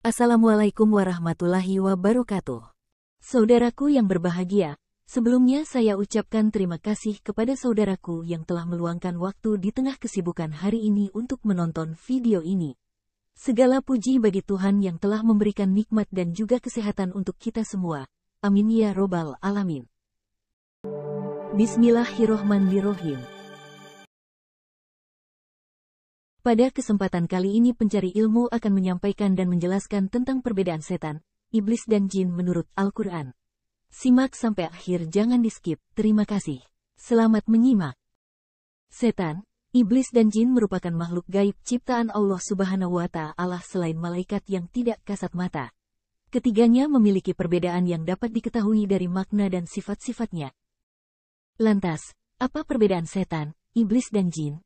Assalamualaikum warahmatullahi wabarakatuh. Saudaraku yang berbahagia, sebelumnya saya ucapkan terima kasih kepada saudaraku yang telah meluangkan waktu di tengah kesibukan hari ini untuk menonton video ini. Segala puji bagi Tuhan yang telah memberikan nikmat dan juga kesehatan untuk kita semua. Amin ya robbal alamin. Bismillahirrohmanirrohim. Pada kesempatan kali ini pencari ilmu akan menyampaikan dan menjelaskan tentang perbedaan setan, iblis dan jin menurut Al-Quran. Simak sampai akhir jangan di skip, terima kasih. Selamat menyimak. Setan, iblis dan jin merupakan makhluk gaib ciptaan Allah subhanahu wa ta'ala selain malaikat yang tidak kasat mata. Ketiganya memiliki perbedaan yang dapat diketahui dari makna dan sifat-sifatnya. Lantas, apa perbedaan setan, iblis dan jin?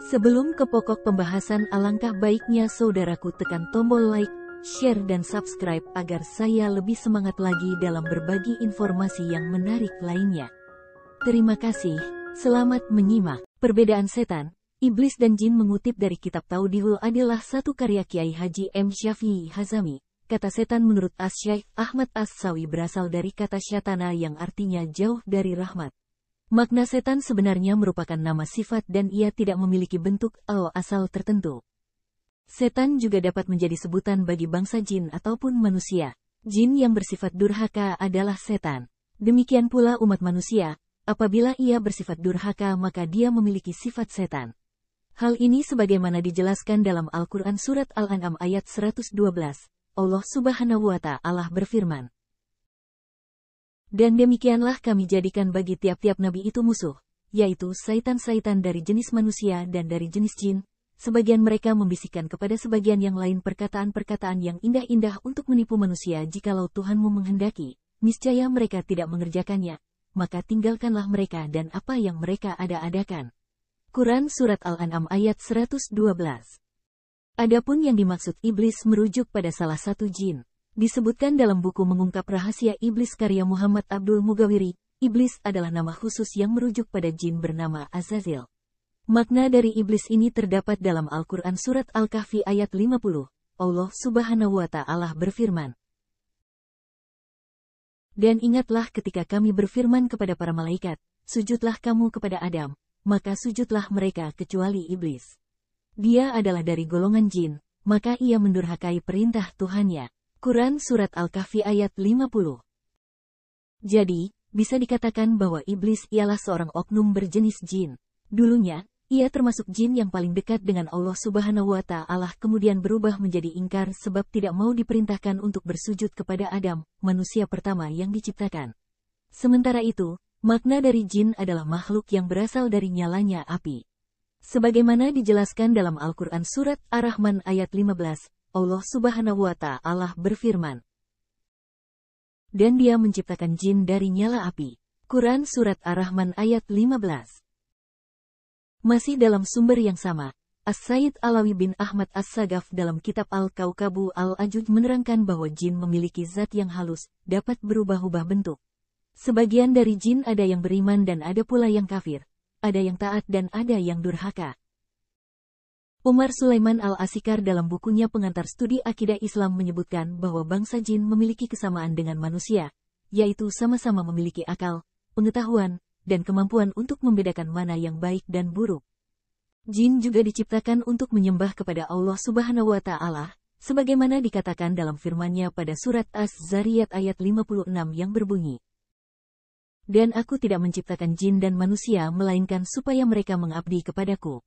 Sebelum ke pokok pembahasan alangkah baiknya saudaraku tekan tombol like, share dan subscribe agar saya lebih semangat lagi dalam berbagi informasi yang menarik lainnya. Terima kasih, selamat menyimak. Perbedaan setan, iblis dan jin mengutip dari kitab Taudihul adalah satu karya Kiai Haji M. Syafi'i Hazami. Kata setan menurut Asyik Ahmad As-Sawi berasal dari kata syatana yang artinya jauh dari rahmat. Makna setan sebenarnya merupakan nama sifat dan ia tidak memiliki bentuk atau asal tertentu. Setan juga dapat menjadi sebutan bagi bangsa jin ataupun manusia. Jin yang bersifat durhaka adalah setan. Demikian pula umat manusia, apabila ia bersifat durhaka maka dia memiliki sifat setan. Hal ini sebagaimana dijelaskan dalam Al-Quran Surat Al-An'am ayat 112. Allah subhanahu wa ta'ala berfirman. Dan demikianlah kami jadikan bagi tiap-tiap nabi itu musuh, yaitu saitan-saitan dari jenis manusia dan dari jenis jin. Sebagian mereka membisikkan kepada sebagian yang lain perkataan-perkataan yang indah-indah untuk menipu manusia jikalau Tuhanmu menghendaki, niscaya mereka tidak mengerjakannya, maka tinggalkanlah mereka dan apa yang mereka ada-adakan. Quran Surat Al-An'am ayat 112 Adapun yang dimaksud iblis merujuk pada salah satu jin disebutkan dalam buku mengungkap rahasia iblis karya Muhammad Abdul Mugawiri, iblis adalah nama khusus yang merujuk pada jin bernama Azazil. Makna dari iblis ini terdapat dalam Al-Quran Surat Al-Kahfi ayat 50. Allah subhanahu wa ta'ala berfirman. Dan ingatlah ketika kami berfirman kepada para malaikat, sujudlah kamu kepada Adam, maka sujudlah mereka kecuali iblis. Dia adalah dari golongan jin, maka ia mendurhakai perintah Tuhannya. Quran Surat Al-Kahfi ayat 50. Jadi, bisa dikatakan bahwa iblis ialah seorang oknum berjenis jin. Dulunya, ia termasuk jin yang paling dekat dengan Allah Subhanahu wa Ta'ala, kemudian berubah menjadi ingkar sebab tidak mau diperintahkan untuk bersujud kepada Adam, manusia pertama yang diciptakan. Sementara itu, makna dari jin adalah makhluk yang berasal dari nyalanya api. Sebagaimana dijelaskan dalam Al-Quran Surat Ar-Rahman ayat 15, Allah Subhanahu wa Ta'ala berfirman, "Dan Dia menciptakan jin dari nyala api." Quran Surat Ar-Rahman ayat 15. Masih dalam sumber yang sama, As-Said Alawi bin Ahmad As-Sagaf dalam kitab Al-Kaukabu Al-Ajuj menerangkan bahwa jin memiliki zat yang halus, dapat berubah-ubah bentuk. Sebagian dari jin ada yang beriman dan ada pula yang kafir, ada yang taat dan ada yang durhaka. Umar Sulaiman Al-Asikar dalam bukunya Pengantar Studi Akidah Islam menyebutkan bahwa bangsa jin memiliki kesamaan dengan manusia, yaitu sama-sama memiliki akal, pengetahuan, dan kemampuan untuk membedakan mana yang baik dan buruk. Jin juga diciptakan untuk menyembah kepada Allah Subhanahu wa taala, sebagaimana dikatakan dalam firman-Nya pada surat Az-Zariyat ayat 56 yang berbunyi Dan aku tidak menciptakan jin dan manusia melainkan supaya mereka mengabdi kepadaku.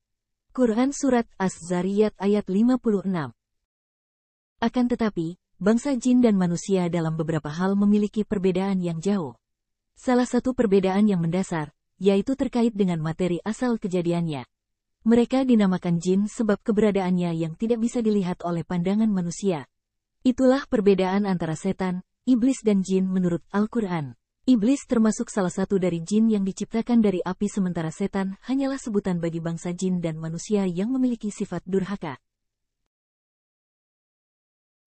Quran Surat Az-Zariyat ayat 56. Akan tetapi, bangsa jin dan manusia dalam beberapa hal memiliki perbedaan yang jauh. Salah satu perbedaan yang mendasar, yaitu terkait dengan materi asal kejadiannya. Mereka dinamakan jin sebab keberadaannya yang tidak bisa dilihat oleh pandangan manusia. Itulah perbedaan antara setan, iblis dan jin menurut Al-Quran. Iblis termasuk salah satu dari jin yang diciptakan dari api sementara setan hanyalah sebutan bagi bangsa jin dan manusia yang memiliki sifat durhaka.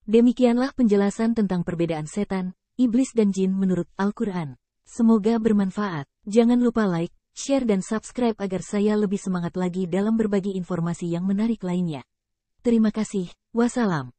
Demikianlah penjelasan tentang perbedaan setan, iblis dan jin menurut Al-Quran. Semoga bermanfaat. Jangan lupa like, share dan subscribe agar saya lebih semangat lagi dalam berbagi informasi yang menarik lainnya. Terima kasih. Wassalam.